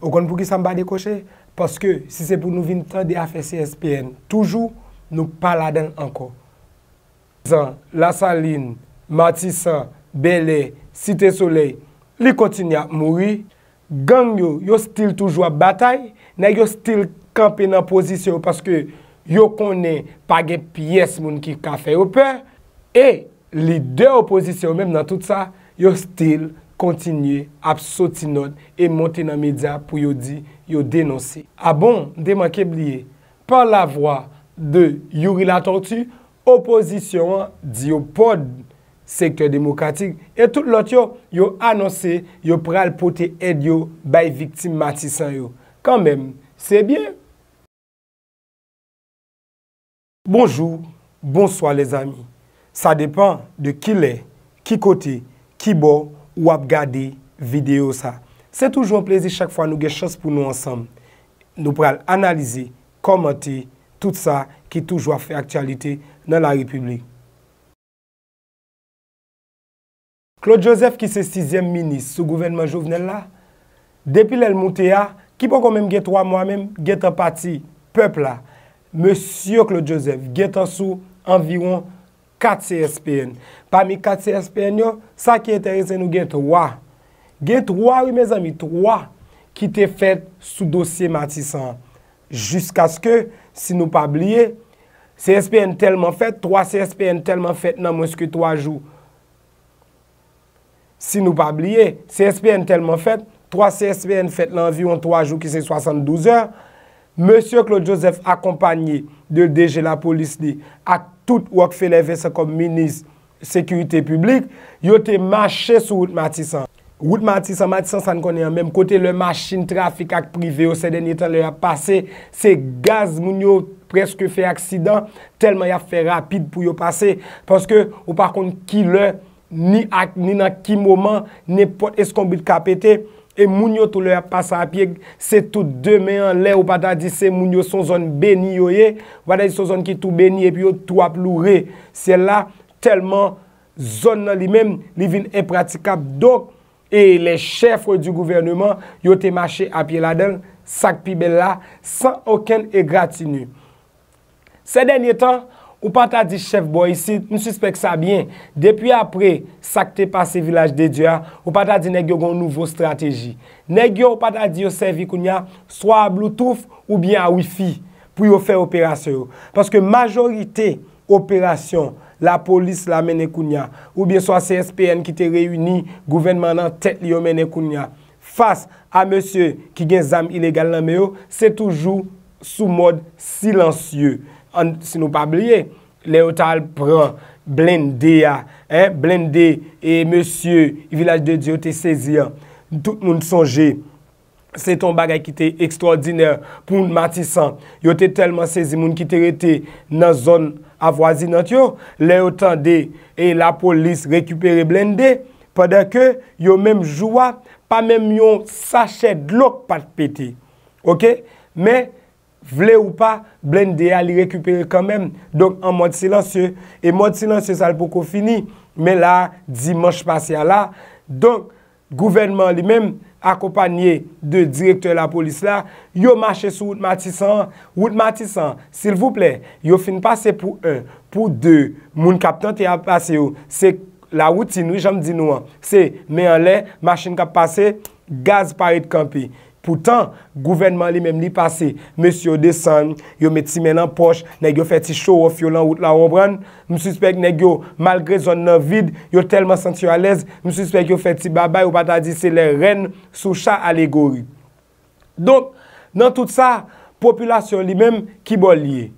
Ou kon pou ki sa mba dekoche? Paske, si se pou nou vin tan de afe CSPN, toujou nou pala den anko. Zan, La Saline, Matissa, Bele, Site Soleil, li kontin ya moui, gang yo, yo stil toujwa batay, nan yo stil kampe nan pozisyon, paske yo konen page piyes moun ki kafe ou pe, e li de opozisyon men nan tout sa, yo stil batay. kontinye ap soti not e monte nan media pou yo di yo denonse. A ah bon, deman kebliye, pa la vwa de yuri la tontu, oposisyon di yo pod sektor demokratik e tout lot yo, yo anonse yo pral pote ed yo bay viktim matisan yo. Kanmen, sebyen. Bonjour, bonsoir les amis. Sa depan de ki le, ki kote, ki bo, Ou ap gade video sa. Se toujou an plezi chak fwa nou gen chos pou nou ansam. Nou pral analize, komante, tout sa ki toujou ap fe aktualite nan la republik. Claude Joseph ki se 6e minis sou gouvenman jouvnel la. Depi lèl monte ya, ki pou kon menm gen 3 mwa menm, gen tan pati, pepl la. Monsieur Claude Joseph, gen tan sou, anviron, 4 CSPN. Parmi 4 CSPN yo, sa ki enterese nou gen 3. Gen 3, wè mè zami, 3 ki te fèt sou dosye matisan. Jusk aske, si nou pa blye, CSPN telman fèt, 3 CSPN telman fèt nan mweske 3 jou. Si nou pa blye, CSPN telman fèt, 3 CSPN fèt nan vyon 3 jou ki se 72 an. Monsiou Claude Joseph akompanyi de DG la polis di ak tout wak fe leve se kom minis sekurite publik, yo te mache sou wout matisan. Wout matisan, matisan sa n konen an mem kote le masjin trafik ak prive yo, se den yi tan le ya pase, se gaz moun yo preske fe aksidan, telman ya fe rapide pou yo pase, paske ou pakon ki le, ni ak, ni nan ki mouman, ne pot eskombit kapete, E moun yo tou lè pa sa apye, se tout demè an lè ou pata di se moun yo son zon bèni yo ye, wadè di son zon ki tout bèni epi yo tout ap lou re. Se la, telman zon nan li mèm, li vin e pratikap dok, e le chef ou di gouvernement yo te mache apye la den, sak pibe la, san oken e gratinu. Se denye tan, Ou pata di chef boy, si nou suspek sa bien, depi apre sakte pa se vilaj de Dua, ou pata di negyo gon nouvo strategi. Negyo ou pata di yo servi kounya, swa a Bluetooth ou bien a Wi-Fi pou yo fe operasyon. Paske majorite operasyon, la polis la mene kounya, ou bien swa CSPN ki te reyuni, gouvenman nan tet li yo mene kounya, fas a monsye ki gen zam ilegal nan meyo, se toujou sou mod silansyeu. si nou pa blye, le otal pran blende ya, eh, blende, e monsye, vilaj de diyo te sezi ya, tout moun sonje, se ton bagay ki te ekstraordinèr, pou moun matisan, yo te telman sezi moun ki te rete nan zon avwazi nan tiyo, le otan de, e la polis rekupere blende, padè ke, yo mèm jouwa, pa mèm yon sachè d'lok pat pete, ok, mè, Vle ou pa, blen de a li rekupere kan men. Donk an mod silansye. E mod silansye sal poko fini. Men la, di monsh pasya la. Donk, gouvernment li men akopanye de direktor la polis la. Yo mache sou wout matisan. Wout matisan, sil vouple. Yo fin pase pou un, pou deux. Moun kap tan te ap pase yo. Se la wout inoui, jam di nouan. Se men an le, machine kap pase, gaz paret kampi. Poutan, gouvenman li mèm li pase, mè syo desan, yo mè ti mè nan poch, nèk yo fè ti show off yo lan wout la rombran, mè syo spek nèk yo malgre zon nan vide, yo telman senti yo alèz, mè syo spek yo fè ti babay ou pata di se lè ren, sou chan alegori. Don, nan tout sa, populasyon li mèm ki bol liye.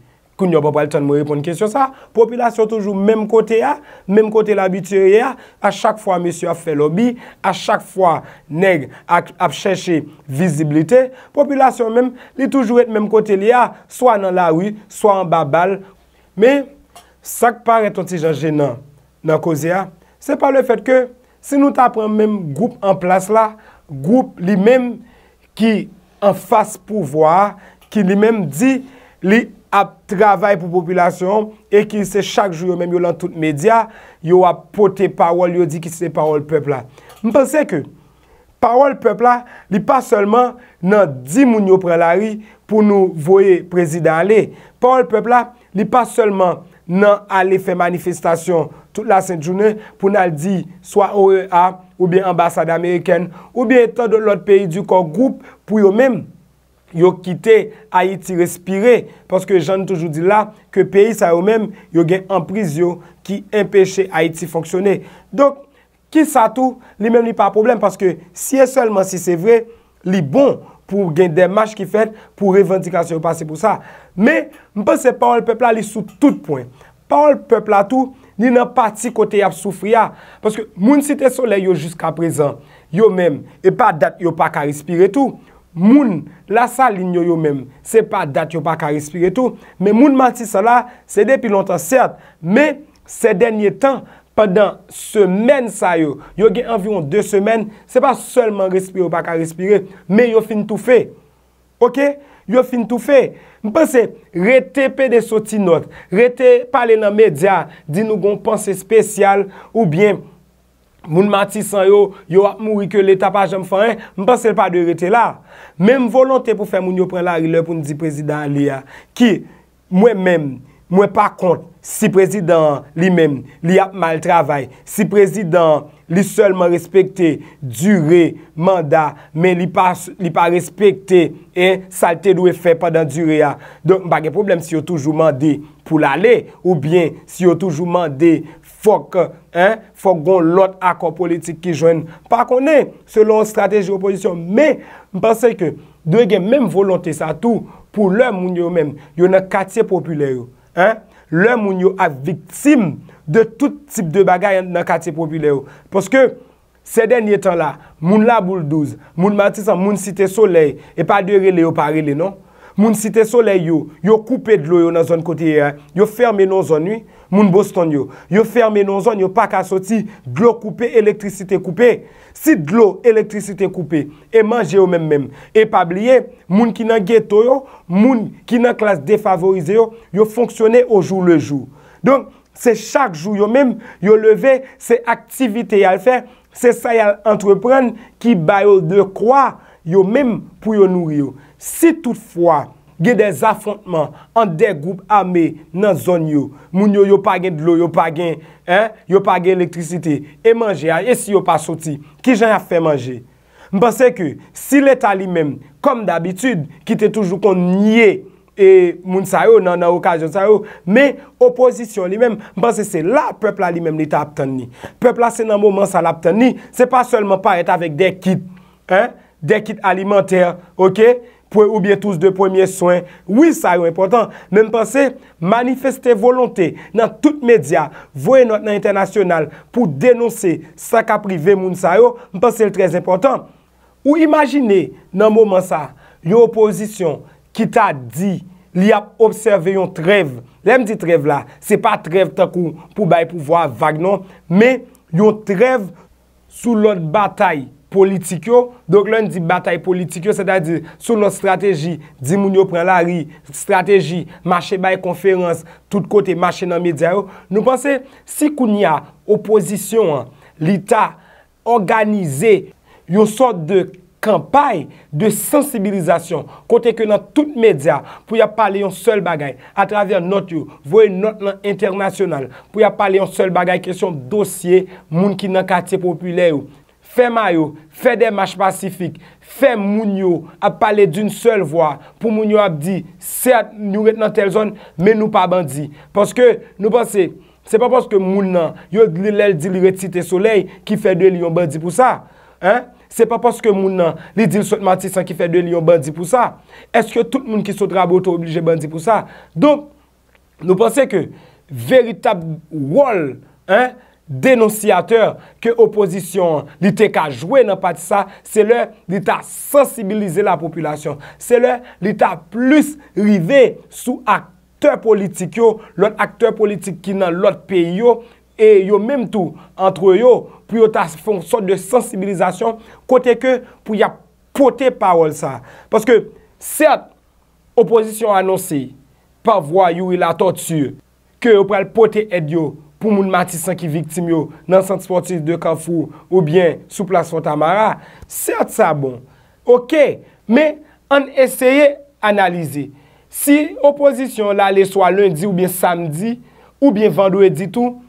ou nyon pa pal ton mou repon kèsyon sa, popilasyon toujou mèm kote ya, mèm kote la bitire ya, a chak fwa mèsyon a fè lobi, a chak fwa neg ap chèche vizibilite, popilasyon mèm li toujou et mèm kote li ya, swa nan la wè, swa an babal, mè, sak par eton ti jan jè nan, nan kozi ya, se pa le fèt ke, si nou ta prèm mèm goup an plas la, goup li mèm ki an fase pouvoar, ki li mèm di li ap travay pou populasyon e ki se chak jou yo menm yo lan tout media, yo ap pote parol yo di ki se parol peplat. Mpense ke, parol peplat li pa selman nan di moun yo prelari pou nou voye prezident le. Parol peplat li pa selman nan ale fe manifestasyon tout la Saint-Jounet pou nan li di swa OEA ou bi ambasade Ameriken ou bi etan do lot peyi di kon group pou yo menm. yo kite Haiti respire, paske jan toujou di la, ke peyi sa yo menm, yo gen enpris yo, ki empeshe Haiti fonksyone. Donk, ki sa tou, li menm ni pa problem, paske siye solman si se vre, li bon pou gen demaj ki fet, pou revantikasyon yon pase pou sa. Me, mpe se parole pepla li sou tout point. Parole pepla tou, ni nan pa ti kote yap soufria, paske moun site sole yo jiska prezan, yo menm, yo pa ka respire tou, Moun, la sa lin yo yo menm, se pa dat yo pa ka respire tou, men moun manti sa la, se depi lontan sert, men se denye tan, padan semen sa yo, yo gen envyon de semen, se pa selman respire ou pa ka respire, men yo fin tou fe, ok? Yo fin tou fe, mwen pense, rete pe de soti not, rete pale nan media, di nou gon pense spesyal, ou bien, moun mati san yo, yo ap mou rikele tapaj am fanyen, mwen pansele pa de rete la. Mem volante pou fè moun yo pren la rile pou mwen di prezident li ya, ki mwen mem, mwen pa kont, si prezident li mem, li ap mal travay, si prezident li selman respekte dure mandat, men li pa respekte e salte lou e fe padan dure ya. Don m bagè problem si yo toujou mande pou l'ale, ou bien si yo toujou mande fok, fok gon lot akon politik ki jwen, pa konen selon strategi oposisyon. Men, m pensey ke, doye gen menm volante sa tou, pou lè moun yo menm, yo nan katiè populè, lè moun yo aviktim, De tout tip de bagay nan kate popile yo. Poske, se denye tan la, moun la bouldouz, moun matisan, moun site solei, e pa dwe rele yo parele, non? Moun site solei yo, yo koupe dlo yo nan zon kote ye, yo ferme nan zon yi, moun bostan yo, yo ferme nan zon, yo pak asoti, dlo koupe, elektrisite koupe. Si dlo elektrisite koupe, e manje yo men men, e pabliye, moun ki nan ghetto yo, moun ki nan klas defavorize yo, yo fonksyone yo joun le joun. Donk, Se chak jou yo mèm yo leve se aktivite yal fe, se sa yal entrepren ki bayo de kwa yo mèm pou yo nou yo. Si toutfwa ge de zafontman an de goup amè nan zon yo, moun yo yo pa gen dlo, yo pa gen elektrisite, e manje a, e si yo pa soti, ki jan a fe manje? Mpase ke si leta li mèm, kom d'abitude, ki te toujou kon nye, E moun sa yo nan an okazyon sa yo. Me opozisyon li menm, mpansi se la pepla li menm li ta aptan ni. Pepla se nan moun mansa la aptan ni, se pa solman pa et avèk de kit. De kit alimentèr, ok? Pwè oubyè tous de premier soyn. Oui sa yo important. Me mpansi se manifeste volontè nan tout medya, voye not nan internasyonal pou denonsè sa ka prive moun sa yo. Mpansi se lè trèz important. Ou imajine nan moun mansa, yo opozisyon, ki ta di li ap observe yon trev. Lèm di trev la, se pa trev ta kou pou baye pouvwa vagnon, me yon trev sou lot batay politikyo. Donk lèm di batay politikyo, se ta di sou lot strategi, di moun yo pren la ri, strategi, mache baye konferans, tout kote mache nan media yo. Nou panse, si kou ni a opozisyon, li ta organize yon sort de, Kampay de sensibilizasyon kote ke nan tout medya pou ya pale yon sol bagay. Atraver not yo, voye not lan internasyonal pou ya pale yon sol bagay kresyon dosye moun ki nan karte populè yo. Fè mayo, fè demaj pasifik, fè moun yo ap pale d'yon sol vwa pou moun yo ap di, se at nou ret nan tel zon men nou pa bandi. Poske nou pense, se pa poske moun nan, yo li lèl di li reti te soley ki fè de li yon bandi pou sa. Hein? Se pa paske moun nan li dil sot matisan ki fe de li yon bandi pou sa, eske tout moun ki sot drabo to oblije bandi pou sa. Do nou panse ke veritab wol denosyateur ke opozisyon li te ka jwe nan pati sa, se lè li ta sensibilize la populasyon, se lè li ta plus rive sou akteur politik yo, lout akteur politik ki nan lout peyo, e yo mèm tou antre yo pou yo ta fon sot de sensibilizasyon kote ke pou ya pote parol sa. Paske cert opozisyon anonsi pa vwa yo yu ila tot sur ke yo pral pote ed yo pou moun matisan ki viktim yo nan Sant Sportif de Kanfou ou bien sou plas Fontamara, cert sa bon. Ok, me an esye analize si opozisyon la le so a lundi ou bien samdi ou bien vendwe ditou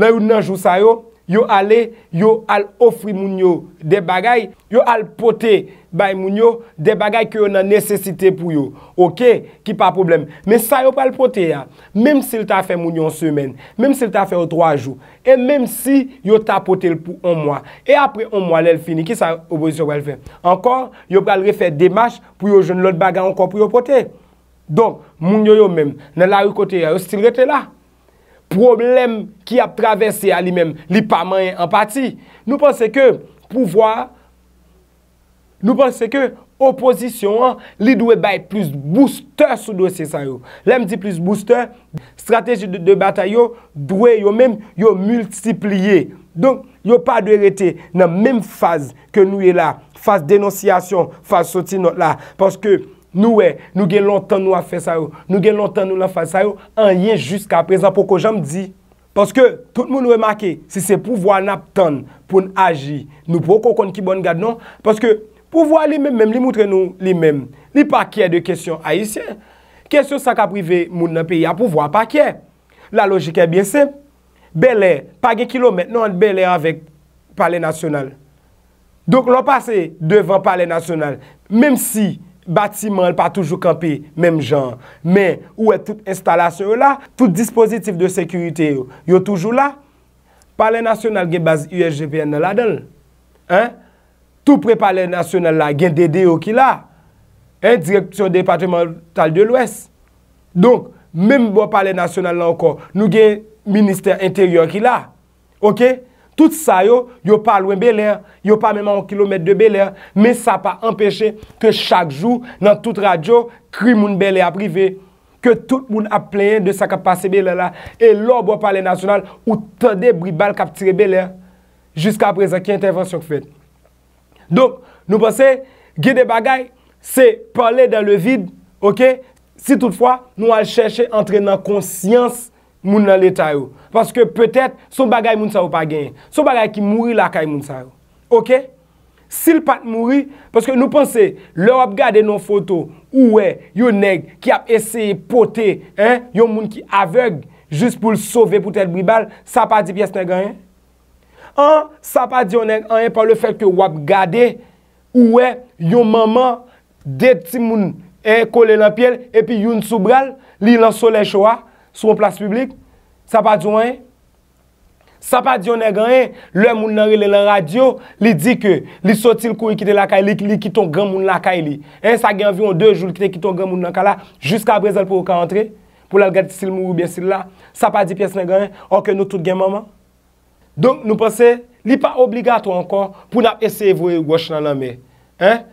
Nan yon nanjou sa yo, yo ale, yo al ofri moun yo de bagay, yo al pote bay moun yo de bagay ki yon nan nesesite pou yo. Ok, ki pa problem. Men sa yo pal pote ya, menm si yon ta fe moun yo en semen, menm si yon ta fe ou 3 jou, e menm si yon ta pote l pou 1 mwa, e apre 1 mwa lèl fini ki sa yo obozisyon pal fe. Ankor, yo pal refe demach pou yo joun lout bagay ankon pou yo pote. Don, moun yo yo menm nan la yon kote ya, yo stil rete la. problem ki ap travese a li mem, li pa man en pati. Nou pan se ke, pouvoi, nou pan se ke, oposisyon an, li dwe bay plus booster sou dosye sa yo. Lem di plus booster, strateji de batay yo, dwe yo men, yo multipliye. Don, yo pa dwe rete nan men faz ke nou e la. Faz denosyasyon, faz soti not la. Paske, Nou wè, nou gen lontan nou la fè sa yo, nou gen lontan nou la fè sa yo, an yè jusqu'a prezant pou ko jèm di. Paske, tout moun wè makè, si se pou vwa nap ton pou n'agi, nou pou kon kon ki bon gade non, paske, pou vwa li mèm, li moutre nou li mèm, li pa kè de kèsyon aïsyè, kèsyon sa ka prive moun nan peyi, a pou vwa pa kè. La logikè bè se, belè, pa ge kilomè, nan belè avèk pale nasyonal. Donk lò pase, devan pale nasyonal, mèm si, Batiman pa toujou kampe, menm jan, men ou e tout instalasyon yo la, tout dispositif de sekurite yo, yo toujou la, pale nasyonal gen base USGPN la den, tout pale nasyonal la gen DDO ki la, direksyon departemental de l'Ouest, donk, menm bo pale nasyonal la ankon, nou gen minister interior ki la, ok? Tout sa yo, yo pa lwen belè, yo pa mèman 1 km de belè, mè sa pa empèche ke chak jou nan tout radyo kri moun belè aprive, ke tout moun ap plèye de sa kap pase belè la, e lò bo pale nasyonal ou tade bri bal kap tire belè, jusqu'a prezè ki intervensyon fèd. Don, nou pasè, gè de bagay, se pale dan le vid, ok, si toutfwa, nou al chèche entre nan konsyans, Moun nan leta yo Paske petet sou bagay moun sa yo pa gen Sou bagay ki mouri la ka yon moun sa yo Ok Sil pat mouri Paske nou pense Le wap gade nou foto Ouwe yon neg ki ap eseye pote Yon moun ki aveg Jus pou l sove pou tel bribal Sa pa di pyes neg an An sa pa di yon neg an Par le fet ke wap gade Ouwe yon maman De ti moun E kole lan piel E pi yon soubral Li lan solech waa Sou moun plas publik, sa pa di ouen? Sa pa di ouen, le moun nanre le lan radio, li di ke, li soti l kou e kite l akay, li kiton gen moun l akay li. En, sa gen avyon 2 joul kite kiton gen moun l akay la, jiska brezel pou ou ka antre, pou lal gati sil mou ou bensil la. Sa pa di piyes nen gen, orke nou tout gen maman. Don, nou pense, li pa obligato ankon pou nap eseye vwe wosh nan la me. En?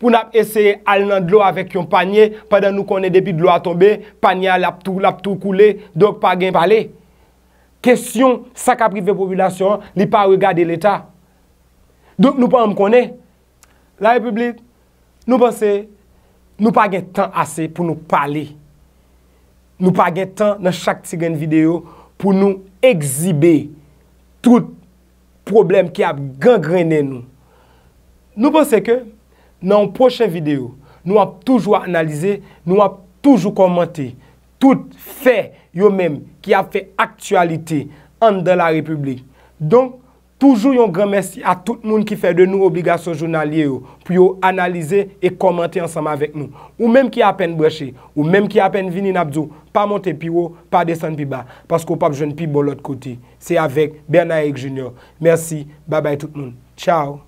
pou nap eseye al nan dlo avek yon panye, padan nou konen depi dlo a tombe, panye la ptou, la ptou koule, dok pa gen pale. Kesyon, sa ka prive populasyon, li pa regade l'Etat. Dok nou pa an m konen. La republite, nou pense, nou pa gen tan ase pou nou pale. Nou pa gen tan nan chak ti gen video pou nou ekzibe tout problem ki ap gangrene nou. Nou pense ke, nan an poche videyo, nou ap toujou analize, nou ap toujou komante, tout fè yo menm ki ap fè aktualite an de la republik. Don, toujou yon gran mersi a tout moun ki fè de nou obligasyon jounalye yo, pou yo analize e komante ansama vek nou. Ou menm ki apen breche, ou menm ki apen vini nabzou, pa monte pi wo, pa desen pi ba, paskou pap joun pi bolot koti. Se avek, Bernayek Junior. Mersi, babay tout moun. Tchao.